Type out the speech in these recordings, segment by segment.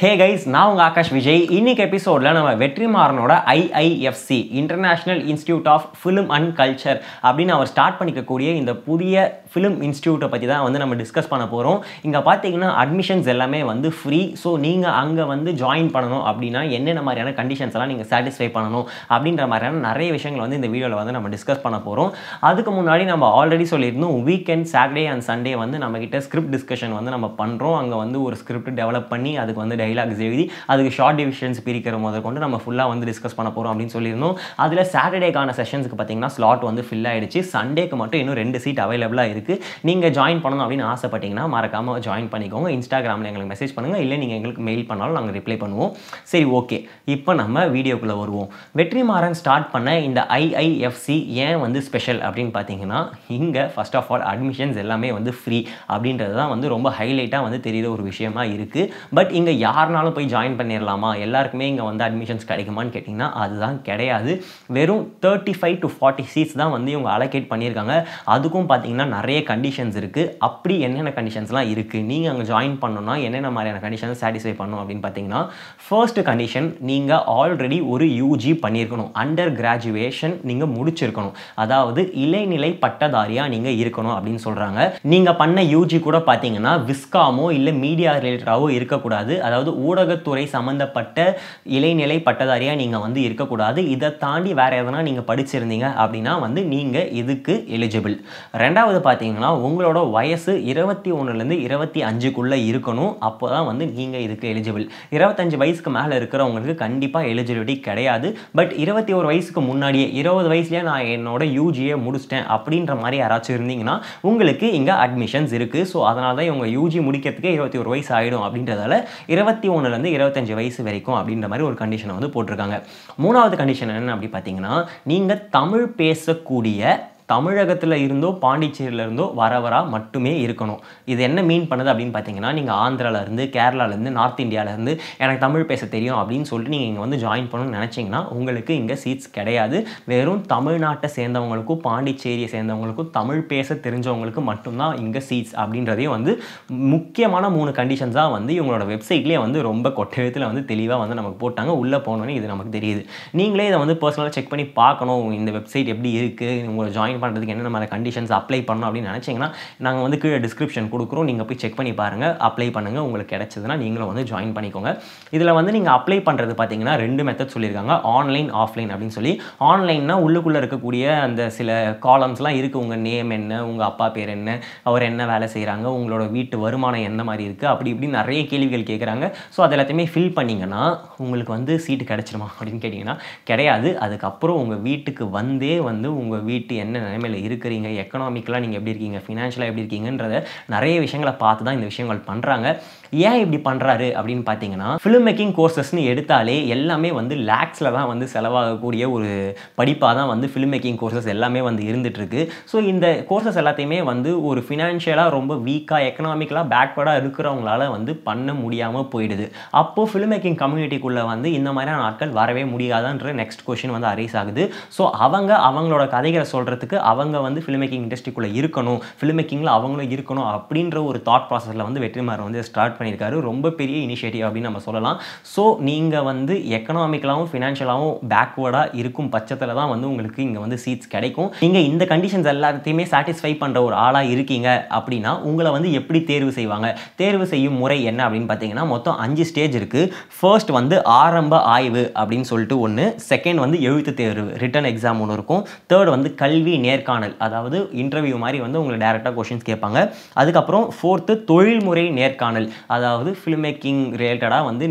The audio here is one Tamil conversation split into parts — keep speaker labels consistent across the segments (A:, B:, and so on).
A: ஹே கைஸ் நான் உங்கள் ஆகாஷ் விஜய் இன்னைக்கு எபிசோடில் நம்ம வெற்றிமாறனோட IIFC international institute of film and culture அப்படின்னு அவர் ஸ்டார்ட் பண்ணிக்கக்கூடிய இந்த புதிய ஃபிலிம் இன்ஸ்டியூட்டை பற்றி தான் வந்து நம்ம டிஸ்கஸ் பண்ண போகிறோம் இங்கே பார்த்தீங்கன்னா அட்மிஷன்ஸ் எல்லாமே வந்து ஃப்ரீ ஸோ நீங்கள் அங்கே வந்து ஜாயின் பண்ணணும் அப்படின்னா என்னென்ன மாதிரியான கண்டிஷன்ஸ் எல்லாம் நீங்கள் சாட்டிஸ்ஃபை பண்ணணும் அப்படின்ற மாதிரியான நிறைய விஷயங்கள் வந்து இந்த வீடியோவில் வந்து நம்ம டிஸ்கஸ் பண்ண போகிறோம் அதுக்கு முன்னாடி நம்ம ஆல்ரெடி சொல்லியிருந்தோம் வீக்கெண்ட் சாட்டர்டே அண்ட் சண்டே வந்து நம்மக்கிட்ட ஸ்கிரிப்ட் டிஸ்கஷன் வந்து நம்ம பண்ணுறோம் அங்கே வந்து ஒரு ஸ்கிரிப்ட் டெவலப் பண்ணி அதுக்கு வந்து டைலாக்ஸ் எழுதி அதுக்கு ஷார்ட் டிவிஷன்ஸ் பிரிக்கிற முதல் கொண்டு நம்ம ஃபுல்லாக வந்து டிஸ்கஸ் பண்ண போகிறோம் அப்படின்னு சொல்லியிருந்தோம் அதில் சாட்டர்டேக்கான செஷன்ஸுக்கு பார்த்தீங்கன்னா ஸ்லாட் வந்து ஃபில் ஆகிடுச்சு சண்டேக்கு மட்டும் இன்னும் ரெண்டு சீட் அவைலபிளாக இருக்குது நீங்கள் ஜாயின் பண்ணணும் அப்படின்னு ஆசைப்பட்டீங்கன்னா மறக்காமல் ஜாயின் பண்ணிக்கோங்க இன்ஸ்டாகிராமில் எங்களுக்கு மெசேஜ் பண்ணுங்கள் இல்லை நீங்கள் எங்களுக்கு மெயில் பண்ணாலும் நாங்கள் ரிப்ளை பண்ணுவோம் சரி ஓகே இப்போ நம்ம வீடியோக்குள்ளே வருவோம் வெற்றி மாறன் ஸ்டார்ட் பண்ண இந்த ஐஐஎஃப்சி ஏன் வந்து ஸ்பெஷல் அப்படின்னு பார்த்தீங்கன்னா இங்கே ஃபஸ்ட் ஆஃப் ஆல் அட்மிஷன்ஸ் எல்லாமே வந்து ஃப்ரீ அப்படின்றது தான் வந்து ரொம்ப ஹைலைட்டாக வந்து தெரியுற ஒரு விஷயமா இருக்குது பட் இங்கே யார் யாருனாலும் போய் ஜாயின் பண்ணிடலாமா எல்லாருக்குமே இங்கே வந்து அட்மிஷன்ஸ் கிடைக்குமான்னு கேட்டிங்கன்னா அதுதான் கிடையாது வெறும் thirty five to forty seats தான் வந்து இவங்க அலோகேட் பண்ணியிருக்காங்க அதுக்கும் பார்த்திங்கன்னா நிறைய கண்டிஷன்ஸ் இருக்குது அப்படி என்னென்ன கண்டிஷன்ஸ்லாம் இருக்குது நீங்கள் அங்கே ஜாயின் பண்ணணும்னா என்னென்ன மாதிரியான கண்டிஷன்ஸ் சாட்டிஸ்ஃபை பண்ணணும் அப்படின்னு பார்த்தீங்கன்னா ஃபர்ஸ்ட் கண்டிஷன் நீங்கள் ஆல்ரெடி ஒரு யூஜி பண்ணியிருக்கணும் அண்டர் கிராஜுவேஷன் நீங்கள் முடிச்சிருக்கணும் அதாவது இலைநிலை பட்டதாரியாக நீங்கள் இருக்கணும் அப்படின்னு சொல்கிறாங்க நீங்கள் பண்ண யூஜி கூட பார்த்தீங்கன்னா விஸ்காமோ இல்லை மீடியா ரிலேட்டடாகவோ இருக்கக்கூடாது அதாவது அதாவது ஊடகத்துறை சம்மந்தப்பட்ட இளைநிலை பட்டதாரியாக நீங்கள் வந்து இருக்கக்கூடாது இதை தாண்டி வேறு எதனா நீங்கள் படிச்சிருந்தீங்க அப்படின்னா வந்து நீங்கள் இதுக்கு எலிஜிபிள் ரெண்டாவது பார்த்தீங்கன்னா உங்களோட வயசு இருபத்தி ஒன்றுலேருந்து இருபத்தி அஞ்சுக்குள்ளே இருக்கணும் அப்போ தான் வந்து நீங்கள் இதுக்கு எலிஜிபிள் இருபத்தஞ்சு வயசுக்கு மேலே இருக்கிறவங்களுக்கு கண்டிப்பாக எலிஜிபிலிட்டி கிடையாது பட் இருபத்தி ஒரு வயசுக்கு முன்னாடியே இருபது வயசுலேயே நான் என்னோட யூஜியை முடிச்சிட்டேன் அப்படின்ற மாதிரி யாராச்சும் இருந்தீங்கன்னா உங்களுக்கு இங்கே அட்மிஷன்ஸ் இருக்குது ஸோ அதனால தான் இவங்க யூஜி முடிக்கிறதுக்கே இருபத்தி ஒரு வயசு ஆகிடும் அப்படின்றதால இருபத்தி இருபத்தி ஒன்றுலேருந்து இருபத்தஞ்சு வயசு வரைக்கும் அப்படின்ற மாதிரி ஒரு கண்டிஷனை வந்து போட்டிருக்காங்க மூணாவது கண்டிஷன் என்ன அப்படி பார்த்தீங்கன்னா நீங்கள் தமிழ் பேசக்கூடிய தமிழகத்தில் இருந்தோ பாண்டிச்சேரியில் இருந்தோ வரவராக மட்டுமே இருக்கணும் இது என்ன மீன் பண்ணுது அப்படின்னு பார்த்தீங்கன்னா நீங்கள் ஆந்திராவிலேருந்து கேரளாலேருந்து நார்த் இந்தியாவிலேருந்து எனக்கு தமிழ் பேச தெரியும் அப்படின்னு சொல்லிட்டு நீங்கள் இங்கே வந்து ஜாயின் பண்ணணும்னு நினச்சிங்கன்னா உங்களுக்கு இங்கே சீட்ஸ் கிடையாது வெறும் தமிழ்நாட்டை சேர்ந்தவங்களுக்கும் பாண்டிச்சேரியை சேர்ந்தவங்களுக்கும் தமிழ் பேச தெரிஞ்சவங்களுக்கு மட்டும்தான் இங்கே சீட்ஸ் அப்படின்றதையும் வந்து முக்கியமான மூணு கண்டிஷன்ஸாக வந்து இவங்களோட வெப்சைட்லேயே வந்து ரொம்ப கொட்டையத்தில் வந்து தெளிவாக வந்து நமக்கு போட்டாங்க உள்ளே போனோன்னே இது நமக்கு தெரியுது நீங்களே இதை வந்து பர்சனலாக செக் பண்ணி பார்க்கணும் இந்த வெப்சைட் எப்படி இருக்குது உங்களை ஜாயின் ஜாயின் பண்ணுறதுக்கு என்னென்ன மாதிரி கண்டிஷன்ஸ் அப்ளை பண்ணணும் அப்படின்னு நினச்சிங்கன்னா நாங்கள் வந்து கீழே டிஸ்கிரிப்ஷன் கொடுக்குறோம் நீங்கள் போய் செக் பண்ணி பாருங்கள் அப்ளை பண்ணுங்கள் உங்களுக்கு கிடச்சதுன்னா நீங்களும் வந்து ஜாயின் பண்ணிக்கோங்க இதில் வந்து நீங்கள் அப்ளை பண்ணுறது பார்த்தீங்கன்னா ரெண்டு மெத்தட் சொல்லியிருக்காங்க ஆன்லைன் ஆஃப்லைன் அப்படின்னு சொல்லி ஆன்லைன்னா உள்ளுக்குள்ளே இருக்கக்கூடிய அந்த சில காலம்ஸ்லாம் இருக்குது உங்கள் நேம் என்ன உங்கள் அப்பா பேர் என்ன அவர் என்ன வேலை செய்கிறாங்க உங்களோட வீட்டு வருமானம் என்ன மாதிரி இருக்குது அப்படி இப்படி நிறைய கேள்விகள் கேட்குறாங்க ஸோ அது எல்லாத்தையுமே ஃபில் பண்ணிங்கன்னா உங்களுக்கு வந்து சீட்டு கிடச்சிருமா அப்படின்னு கேட்டிங்கன்னா கிடையாது அதுக்கப்புறம் உங்கள் வீட்டுக்கு வந்தே வந்து உங்கள் வீட்டு என்ன நிலைமையில் இருக்கிறீங்க எக்கனாமிக்கலாக நீங்கள் எப்படி இருக்கீங்க ஃபினான்ஷியலாக எப்படி இருக்கீங்கன்றத நிறைய விஷயங்களை பார்த்து தான் இந்த விஷயங்கள் பண்ணுறாங்க ஏன் இப்படி பண்ணுறாரு அப்படின்னு பார்த்தீங்கன்னா ஃபிலிம் மேக்கிங் கோர்சஸ்னு எடுத்தாலே எல்லாமே வந்து லேக்ஸில் தான் வந்து செலவாகக்கூடிய ஒரு படிப்பாக தான் வந்து ஃபிலிம் மேக்கிங் கோர்சஸ் எல்லாமே வந்து இருந்துகிட்ருக்கு ஸோ இந்த கோர்சஸ் எல்லாத்தையுமே வந்து ஒரு ஃபினான்ஷியலாக ரொம்ப வீக்காக எக்கனாமிக்கலாக பேக்வர்டாக இருக்கிறவங்களால வந்து பண்ண முடியாமல் போயிடுது அப்போது ஃபிலிம் மேக்கிங் கம்யூனிட்டிக்குள்ளே வந்து இந்த மாதிரியான ஆட்கள் வரவே முடியாதான்ற நெக்ஸ்ட் கொஷின் வந்து அரைஸ் ஆகுது ஸோ அவங்க அவங்களோட கதைகளை சொல்கிறதுக்கு அவங்க வந்து ஃபிலிம் மேக்கிங் இண்டஸ்ட்ரிக்குள்ளே இருக்கணும் ஃபிலிம் மேக்கிங்கில் அவங்களும் இருக்கணும் அப்படின்ற ஒரு தாட் ப்ராசஸில் வந்து வெற்றிமாறு வந்து ஸ்டார்ட் பண்ணியிருக்காரு ரொம்ப பெரிய இனிஷியேட்டிவ் அப்படின்னு நம்ம சொல்லலாம் ஸோ நீங்கள் வந்து எக்கனாமிக்கலாகவும் ஃபினான்ஷியலாகவும் பேக்வேர்டாக இருக்கும் பட்சத்தில் தான் வந்து உங்களுக்கு இங்கே வந்து சீட்ஸ் கிடைக்கும் நீங்கள் இந்த கண்டிஷன்ஸ் எல்லாத்தையுமே சாட்டிஸ்ஃபை பண்ணுற ஒரு ஆளாக இருக்கீங்க அப்படின்னா உங்களை வந்து எப்படி தேர்வு செய்வாங்க தேர்வு செய்யும் முறை என்ன அப்படின்னு பார்த்தீங்கன்னா மொத்தம் அஞ்சு ஸ்டேஜ் இருக்குது ஃபர்ஸ்ட் வந்து ஆரம்ப ஆய்வு அப்படின்னு சொல்லிட்டு ஒன்று செகண்ட் வந்து எழுத்து தேர்வு ரிட்டன் எக்ஸாம் ஒன்று இருக்கும் தேர்ட் வந்து கல்வி நேர்காணல் அதாவது இன்டர்வியூ மாதிரி வந்து உங்களை டேரெக்டாக கொஷின்ஸ் கேட்பாங்க அதுக்கப்புறம் ஃபோர்த்து தொழில்முறை நேர்காணல் அதாவது ஃபிலிம் மேக்கிங் ரிலேட்டடாக வந்து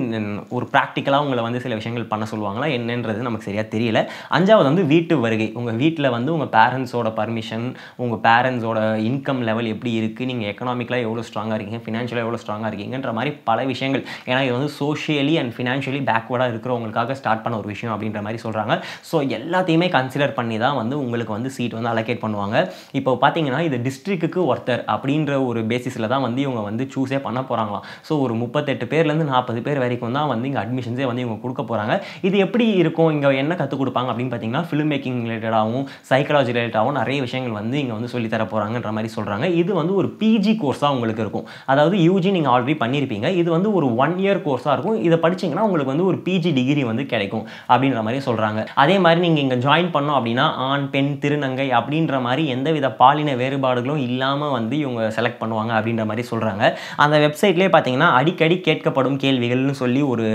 A: ஒரு ப்ராக்டிக்கலாக உங்களை வந்து சில விஷயங்கள் பண்ண சொல்லுவாங்களா என்னன்றது நமக்கு சரியாக தெரியல அஞ்சாவது வந்து வீட்டு வருகை உங்கள் வீட்டில் வந்து உங்கள் பேரண்ட்ஸோட பர்மிஷன் உங்கள் பேரண்ட்ஸோட இன்கம் லெவல் எப்படி இருக்குது நீங்கள் எக்கனாமிக்கலாக எவ்வளோ ஸ்ட்ராங்காக இருக்கீங்க ஃபினான்ஷியலாக எவ்வளோ ஸ்ட்ராங்காக இருக்கீங்கன்ற மாதிரி பல விஷயங்கள் ஏன்னா இது வந்து சோஷியலி அண்ட் ஃபினான்ஷியலி பேக்வேர்டாக இருக்கிறவங்களுக்காக ஸ்டார்ட் பண்ண ஒரு விஷயம் அப்படின்ற மாதிரி சொல்கிறாங்க ஸோ எல்லாத்தையுமே கன்சிடர் பண்ணி தான் வந்து உங்களுக்கு வந்து சீட் வந்து வந்து அலோகேட் பண்ணுவாங்க இப்போ பார்த்தீங்கன்னா இது டிஸ்ட்ரிக்ட்டுக்கு ஒருத்தர் அப்படின்ற ஒரு பேசிஸில் தான் வந்து இவங்க வந்து சூஸே பண்ண போகிறாங்களாம் ஸோ ஒரு முப்பத்தெட்டு பேர்லேருந்து நாற்பது பேர் வரைக்கும் தான் வந்து இங்கே அட்மிஷன்ஸே வந்து இவங்க கொடுக்க போகிறாங்க இது எப்படி இருக்கும் இங்கே என்ன கற்றுக் கொடுப்பாங்க அப்படின்னு பார்த்தீங்கன்னா ஃபிலிம் மேக்கிங் ரிலேட்டடாகவும் சைக்காலஜி ரிலேட்டடாகவும் நிறைய விஷயங்கள் வந்து இங்கே வந்து சொல்லித்தர போகிறாங்கன்ற மாதிரி சொல்கிறாங்க இது வந்து ஒரு பிஜி கோர்ஸாக உங்களுக்கு இருக்கும் அதாவது யூஜி நீங்கள் ஆல்ரெடி பண்ணியிருப்பீங்க இது வந்து ஒரு ஒன் இயர் கோர்ஸாக இருக்கும் இதை படிச்சிங்கன்னா உங்களுக்கு வந்து ஒரு பிஜி டிகிரி வந்து கிடைக்கும் அப்படின்ற மாதிரி சொல்கிறாங்க அதே மாதிரி நீங்கள் இங்கே ஜாயின் பண்ணோம் அப்படின்னா ஆண் பெண் திருநங்கை அப்படின்ற மாதிரி எந்தவித பாலின வேறுபாடுகளும் இல்லாமல் வந்து இவங்க செலக்ட் பண்ணுவாங்க அப்படின்ற மாதிரி சொல்கிறாங்க அந்த வெப்சைட்லேயே பார்த்தீங்கன்னா அடிக்கடி கேட்கப்படும் கேள்விகள்னு சொல்லி ஒரு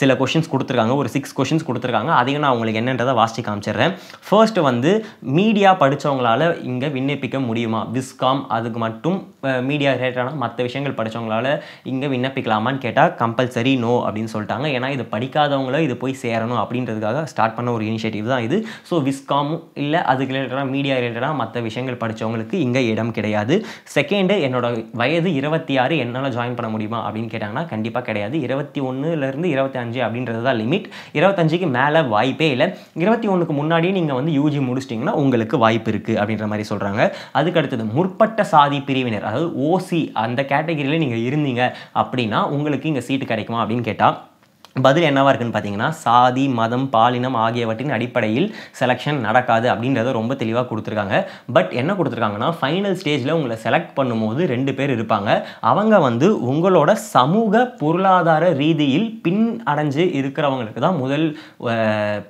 A: சில கொஷின்ஸ் கொடுத்துருக்காங்க ஒரு சிக்ஸ் கொஷின்ஸ் கொடுத்துருக்காங்க அதையும் நான் உங்களுக்கு என்னன்றதை வாசி காமிச்சிடுறேன் ஃபர்ஸ்ட் வந்து மீடியா படித்தவங்களால் இங்கே விண்ணப்பிக்க முடியுமா விஸ்காம் அதுக்கு மட்டும் மீடியா ரிலேட்டடான மற்ற விஷயங்கள் படித்தவங்களால் இங்கே விண்ணப்பிக்கலாமான்னு கேட்டால் கம்பல்சரி நோ அப்படின்னு சொல்லிட்டாங்க ஏன்னா இது படிக்காதவங்கள இது போய் சேரணும் அப்படின்றதுக்காக ஸ்டார்ட் பண்ண ஒரு இனிஷியேட்டிவ் தான் இது ஸோ விஸ்காமும் இல்லை அதுக்கு ரிலேட்டடாக மீடியா ரிலேட்டடாக மற்ற விஷயங்கள் படித்தவங்களுக்கு இங்கே இடம் கிடையாது செகண்டு என்னோட வயது இருபத்தி ஆறு என்னால் ஜாயின் பண்ண முடியுமா அப்படின்னு கேட்டாங்கன்னா கண்டிப்பாக கிடையாது இருபத்தி ஒன்றுலேருந்து இருபத்தி அஞ்சு அப்படின்றது தான் லிமிட் இருபத்தஞ்சுக்கு மேலே வாய்ப்பே இல்லை இருபத்தி ஒன்றுக்கு முன்னாடியே நீங்கள் வந்து யூஜி முடிச்சிட்டிங்கன்னா உங்களுக்கு வாய்ப்பு இருக்குது அப்படின்ற மாதிரி சொல்கிறாங்க அதுக்கு அடுத்தது முற்பட்ட சாதி பிரிவினர் அதாவது ஓசி அந்த கேட்டகிரியில் நீங்கள் இருந்தீங்க அப்படின்னா உங்களுக்கு இங்கே சீட்டு கிடைக்குமா அப்படின்னு கேட்டால் பதில் என்னவாக இருக்குன்னு பார்த்தீங்கன்னா சாதி மதம் பாலினம் ஆகியவற்றின் அடிப்படையில் செலெக்ஷன் நடக்காது அப்படின்றத ரொம்ப தெளிவாக கொடுத்துருக்காங்க பட் என்ன கொடுத்துருக்காங்கன்னா ஃபைனல் ஸ்டேஜில் உங்களை செலக்ட் பண்ணும்போது ரெண்டு பேர் இருப்பாங்க அவங்க வந்து உங்களோட சமூக பொருளாதார ரீதியில் பின் அடைஞ்சு இருக்கிறவங்களுக்கு தான் முதல்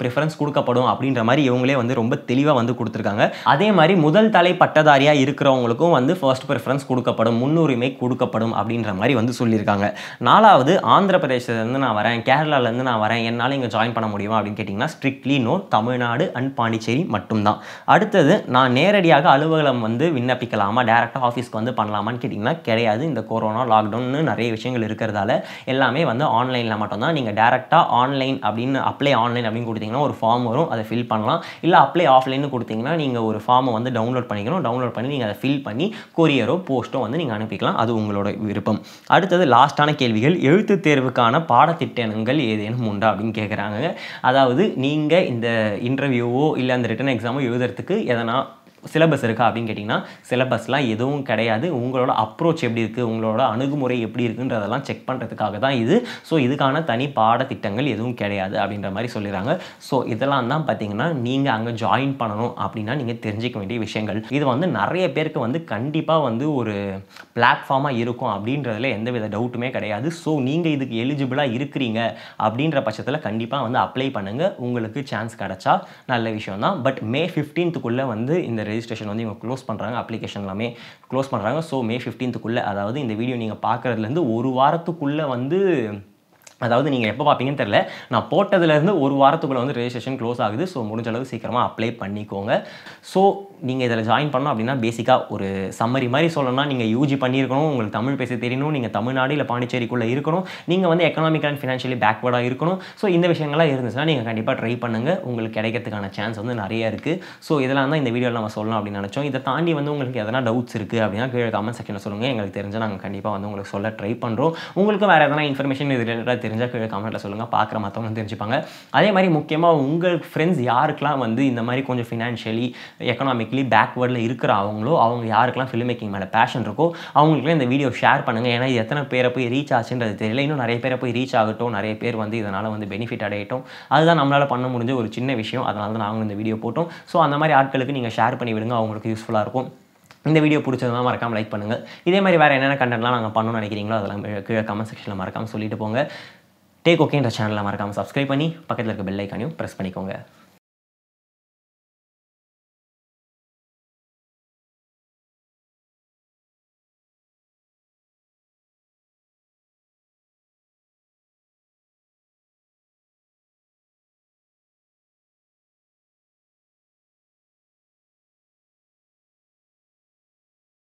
A: ப்ரிஃபரன்ஸ் கொடுக்கப்படும் அப்படின்ற மாதிரி இவங்களே வந்து ரொம்ப தெளிவாக வந்து கொடுத்துருக்காங்க அதே மாதிரி முதல் தலை பட்டதாரியாக இருக்கிறவங்களுக்கும் வந்து ஃபர்ஸ்ட் ப்ரிஃபரன்ஸ் கொடுக்கப்படும் முன்னுரிமை கொடுக்கப்படும் அப்படின்ற மாதிரி வந்து சொல்லியிருக்காங்க நாலாவது ஆந்திர பிரதேசத்துலேருந்து நான் வரேன் கேரளாலேருந்து நான் வரேன் என்னால் இங்கே ஜாயின் பண்ண முடியுமா அப்படின்னு கேட்டிங்கன்னா strictly no Tamil Nadu and Pondicherry மட்டும்தான் அடுத்தது நான் நேரடியாக அலுவலகம் வந்து விண்ணப்பிக்கலாமா டேரெக்டாக ஆஃபீஸ்க்கு வந்து பண்ணலாமான்னு கேட்டிங்கன்னா கிடையாது இந்த கொரோனா லாக்டவுன்னு நிறைய விஷயங்கள் இருக்கிறதால எல்லாமே வந்து ஆன்லைனில் மட்டும்தான் நீங்கள் டேரெக்டாக ஆன்லைன் அப்படின்னு அப்ளை ஆன்லைன் அப்படின்னு கொடுத்தீங்கன்னா ஒரு ஃபார்ம் வரும் அதை ஃபில் பண்ணலாம் இல்லை அப்ளை ஆஃப்லைன்னு கொடுத்தீங்கன்னா நீங்கள் ஒரு ஃபார்மை வந்து டவுன்லோட் பண்ணிக்கணும் டவுன்லோட் பண்ணி நீங்கள் அதை ஃபில் பண்ணி கொரியரோ போஸ்ட்டோ வந்து நீங்கள் அனுப்பிக்கலாம் அது உங்களோட விருப்பம் அடுத்தது லாஸ்ட்டான கேள்விகள் எழுத்து தேர்வுக்கான பாடத்திட்டங்கள் மாற்றங்கள் ஏதேனும் உண்டா அப்படின்னு கேட்குறாங்க அதாவது நீங்கள் இந்த இன்டர்வியூவோ இல்லை அந்த ரிட்டன் எக்ஸாமோ எழுதுறதுக்கு எதனா சிலபஸ் இருக்கா அப்படின்னு கேட்டிங்கன்னா சிலபஸ்லாம் எதுவும் கிடையாது உங்களோட அப்ரோச் எப்படி இருக்குது உங்களோட அணுகுமுறை எப்படி இருக்குன்றதெல்லாம் செக் பண்ணுறதுக்காக தான் இது ஸோ இதுக்கான தனி பாடத்திட்டங்கள் எதுவும் கிடையாது அப்படின்ற மாதிரி சொல்லிடுறாங்க ஸோ இதெல்லாம் தான் பார்த்தீங்கன்னா நீங்கள் அங்கே ஜாயின் பண்ணணும் அப்படின்னா நீங்கள் தெரிஞ்சிக்க வேண்டிய விஷயங்கள் இது வந்து நிறைய பேருக்கு வந்து கண்டிப்பாக வந்து ஒரு பிளாட்ஃபார்மாக இருக்கும் அப்படின்றதுல எந்த வித டவுட்டுமே கிடையாது ஸோ நீங்கள் இதுக்கு எலிஜிபிளாக இருக்கிறீங்க அப்படின்ற பட்சத்தில் கண்டிப்பாக வந்து அப்ளை பண்ணுங்கள் உங்களுக்கு சான்ஸ் கிடச்சா நல்ல விஷயம் தான் பட் மே ஃபிஃப்டீன்த்துக்குள்ளே வந்து இந்த ரெஜிஸ்ட்ரேஷன் வந்து இவங்க க்ளோஸ் பண்ணுறாங்க அப்ளிகேஷன் எல்லாமே க்ளோஸ் பண்ணுறாங்க ஸோ மே ஃபிஃப்டீன்த்துக்குள்ளே அதாவது இந்த வீடியோ நீங்கள் பார்க்குறதுலேருந்து ஒரு வாரத்துக்குள்ளே வந்து அதாவது நீங்கள் எப்போ பார்ப்பீங்கன்னு தெரில நான் போட்டதுலேருந்து ஒரு வாரத்துக்குள்ளே வந்து ரெஜிஸ்ட்ரேஷன் க்ளோஸ் ஆகுது ஸோ முடிஞ்ச சீக்கிரமாக அப்ளை பண்ணிக்கோங்க ஸோ நீங்கள் இதில் ஜாயின் பண்ணோம் அப்படின்னா பேசிக்காக ஒரு சம்மரி மாதிரி சொல்லணும்னா நீங்கள் யூஜி பண்ணியிருக்கணும் உங்களுக்கு தமிழ் பேச தெரியணும் நீங்கள் தமிழ்நாடு இல்லை பாண்டிச்சேரிக்குள்ளே இருக்கணும் நீங்கள் வந்து எக்கனாமிக் அண்ட் ஃபினான்ஷியலி பேக்வேர்டாக இருக்கணும் ஸோ இந்த விஷயங்கள்லாம் இருந்துச்சுன்னா நீங்கள் கண்டிப்பாக ட்ரை பண்ணுங்கள் உங்களுக்கு கிடைக்கிறதுக்கான சான்ஸ் வந்து நிறைய இருக்குது ஸோ இதெல்லாம் தான் இந்த வீடியோவில் நம்ம சொல்லணும் அப்படின்னு நினச்சோம் இதை தாண்டி வந்து உங்களுக்கு எதனா டவுட்ஸ் இருக்குது அப்படின்னா கீழே கமெண்ட் செக்ஷனில் சொல்லுங்கள் எங்களுக்கு தெரிஞ்சால் நாங்கள் கண்டிப்பாக வந்து உங்களுக்கு சொல்ல ட்ரை பண்ணுறோம் உங்களுக்கு வேறு எதனா இன்ஃபர்மேஷன் இது ரிலேட்டடாக தெரிஞ்சால் கீழே கமெண்ட்டில் சொல்லுங்கள் பார்க்குற மற்றவங்க தெரிஞ்சுப்பாங்க அதே மாதிரி முக்கியமாக உங்கள் ஃப்ரெண்ட்ஸ் யாருக்கெல்லாம் வந்து இந்த மாதிரி கொஞ்சம் ஃபினான்ஷியலி எக்கனாமிக் எக்கனாமிக்லி பேக்வேர்டில் இருக்கிற அவங்களோ அவங்க யாருக்கெல்லாம் ஃபிலிம் மேக்கிங் மேலே பேஷன் இருக்கோ அவங்களுக்குலாம் இந்த வீடியோ ஷேர் பண்ணுங்கள் ஏன்னா இது எத்தனை பேரை போய் ரீச் ஆச்சுன்றது தெரியல இன்னும் நிறைய பேரை போய் ரீச் ஆகட்டும் நிறைய பேர் வந்து இதனால் வந்து பெனிஃபிட் அடையட்டும் அதுதான் நம்மளால் பண்ண முடிஞ்ச ஒரு சின்ன விஷயம் அதனால தான் நாங்களும் இந்த வீடியோ போட்டோம் ஸோ அந்த மாதிரி ஆட்களுக்கு நீங்கள் ஷேர் பண்ணி விடுங்க அவங்களுக்கு யூஸ்ஃபுல்லாக இருக்கும் இந்த வீடியோ பிடிச்சதுனா மறக்காமல் லைக் பண்ணுங்கள் இதே மாதிரி வேறு என்னென்ன கண்டென்ட்லாம் நாங்கள் பண்ணணும்னு நினைக்கிறீங்களோ அதெல்லாம் கீழே கமெண்ட் செக்ஷனில் மறக்காமல் சொல்லிட்டு போங்க டேக் ஓகேன்ற சேனலில் மறக்காமல் சப்ஸ்கிரைப் பண்ணி பக்கத்தில் இருக்க பெல் ஐக்கானையும் ப்ரெஸ் பண்ணிக்கோங்க